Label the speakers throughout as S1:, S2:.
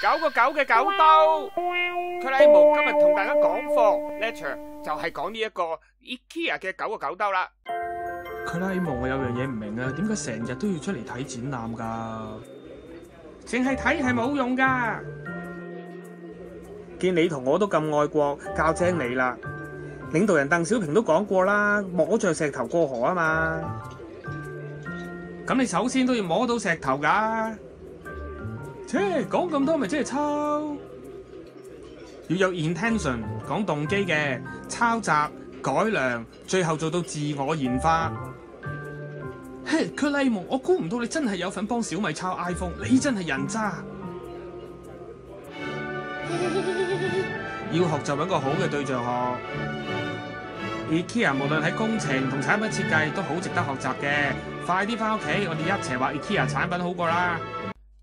S1: 九个九嘅九兜，克拉姆今日同大家讲课，lecture 就系讲呢一个 IKEA 嘅九个九兜啦。克拉姆，我有样嘢唔明啊，点解成日都要出嚟睇展览噶？净系睇系冇用噶。见你同我都咁爱国，教精你啦。领导人邓小平都讲过啦，摸着石头过河啊嘛。咁你首先都要摸到石头噶。切，讲咁多咪即系抄，要有 intention，讲动机嘅抄袭改良，最后做到自我研发。嘿，佢丽蒙，我估唔到你真系有份帮小米抄 iPhone，你真系人渣！要学习搵个好嘅对象学。IKEA 无论喺工程同产品设计都好值得学习嘅，快啲翻屋企，我哋一齐画 IKEA 产品好过啦。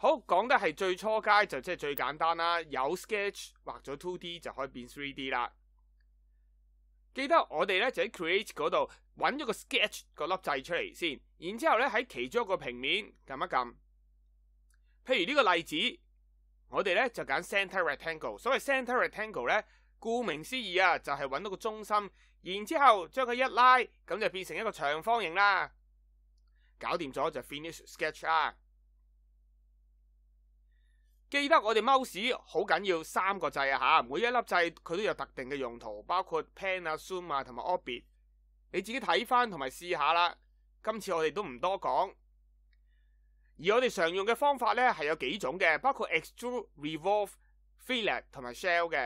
S1: 好，讲得系最初阶就即系最简单啦。有 sketch 画咗 two D 就可以变 three D 啦。记得我哋咧就喺 create 嗰度揾咗个 sketch 个粒掣出嚟先，然之后咧喺其中一个平面揿一揿。譬如呢个例子，我哋咧就拣 center rectangle。所谓 center rectangle 咧，顾名思义啊，就系揾到个中心，然之后将佢一拉，咁就变成一个长方形啦。搞掂咗就 finish sketch 啦。记得我哋 mouse 好紧要，三个掣啊吓，每一粒掣佢都有特定嘅用途，包括 p a n 啊、sum 啊同埋 obit r。你自己睇翻同埋试下啦。今次我哋都唔多讲，而我哋常用嘅方法咧系有几种嘅，包括 extrude、revolve、fillet 同埋 shell 嘅。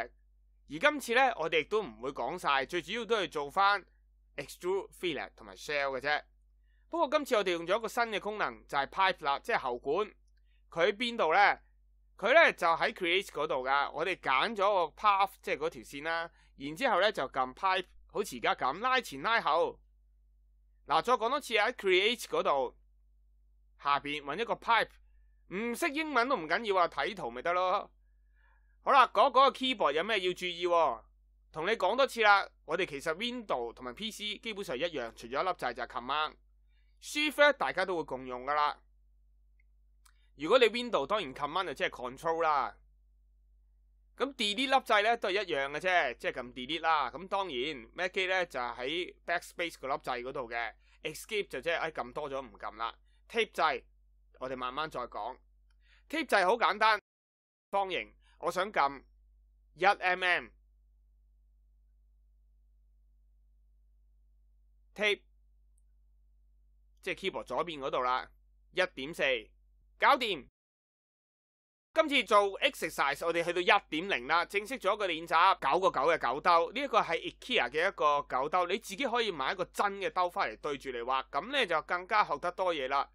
S1: 而今次咧，我哋亦都唔会讲晒，最主要都系做翻 extrude、fillet 同埋 shell 嘅啫。不过今次我哋用咗一个新嘅功能，就系 pipe 啦，即系喉管。佢喺边度咧？佢咧就喺 create 嗰度噶，我哋揀咗個 path 即係嗰條線啦，然之後咧就撳 pipe，好似而家咁拉前拉後。嗱，再講多次喺 c r e a t e 嗰度下边揾一個 pipe，唔識英文都唔緊要啊，睇圖咪得咯。好啦，嗰嗰個 keyboard 有咩要注意？同你講多次啦，我哋其實 window 同埋 PC 基本上一樣，除咗一粒就係琴晚 shift 咧，大家都會共用噶啦。如果你 window，当然 command 就即系 control 啦。咁 delete 粒掣咧都系一样嘅啫，即系揿 delete 啦。咁当然 mac 机咧就喺 backspace 個粒掣嗰度嘅。escape 就即系哎揿多咗唔揿啦。tape 掣我哋慢慢再讲。tape 掣好简单，方形。我想揿一 mm tape，即系 keyboard 左边嗰度啦，一点四。搞掂今次做 exercise，我哋去到一点零啦，正式做一个练习九个九嘅九兜呢一个系 IKEA 嘅一个九兜，你自己可以买一个真嘅兜翻嚟对住嚟画咁咧就更加学得多嘢啦。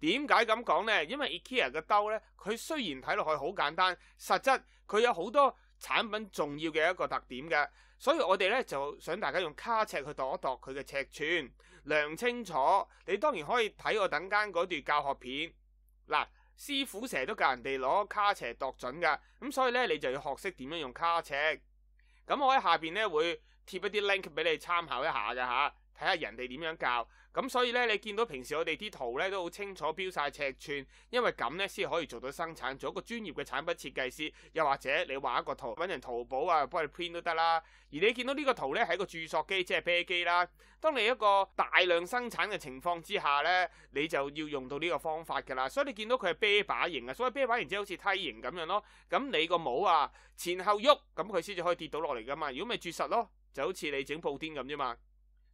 S1: 点解咁讲呢？因为 IKEA 嘅兜呢，佢虽然睇落去好简单，实质佢有好多产品重要嘅一个特点嘅，所以我哋呢，就想大家用卡尺去度一度佢嘅尺寸量清楚。你当然可以睇我等间嗰段教学片。嗱，師傅成日都教人哋攞卡尺度準噶，咁所以咧你就要學識點樣用卡尺。咁我喺下邊咧會貼一啲 link 俾你參考一下嘅嚇。睇下人哋點樣教咁，所以咧你見到平時我哋啲圖咧都好清楚標晒尺寸，因為咁咧先可以做到生產做一個專業嘅產品設計師，又或者你畫一個圖揾人淘寶啊幫你 print 都得啦。而你見到呢個圖咧係一個注塑機即係啤機啦。當你一個大量生產嘅情況之下咧，你就要用到呢個方法噶啦。所以你見到佢係啤把型啊，所謂啤把型即後好似梯形咁樣咯。咁你個帽啊前後喐咁佢先至可以跌到落嚟噶嘛。如果咪係注實咯，就好似你整布丁咁啫嘛。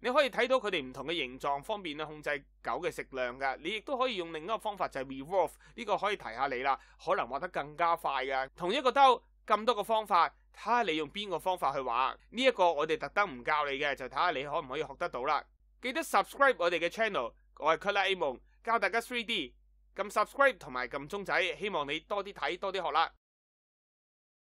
S1: 你可以睇到佢哋唔同嘅形状，方便控制狗嘅食量噶。你亦都可以用另一个方法就系 revolve 呢个可以提下你啦，可能画得更加快噶。同一个兜咁多个方法，睇下你用边个方法去画呢一个我哋特登唔教你嘅，就睇下你可唔可以学得到啦。记得 subscribe 我哋嘅 channel，我系 Color A 梦教大家 three D，揿 subscribe 同埋揿钟仔，希望你多啲睇多啲学啦。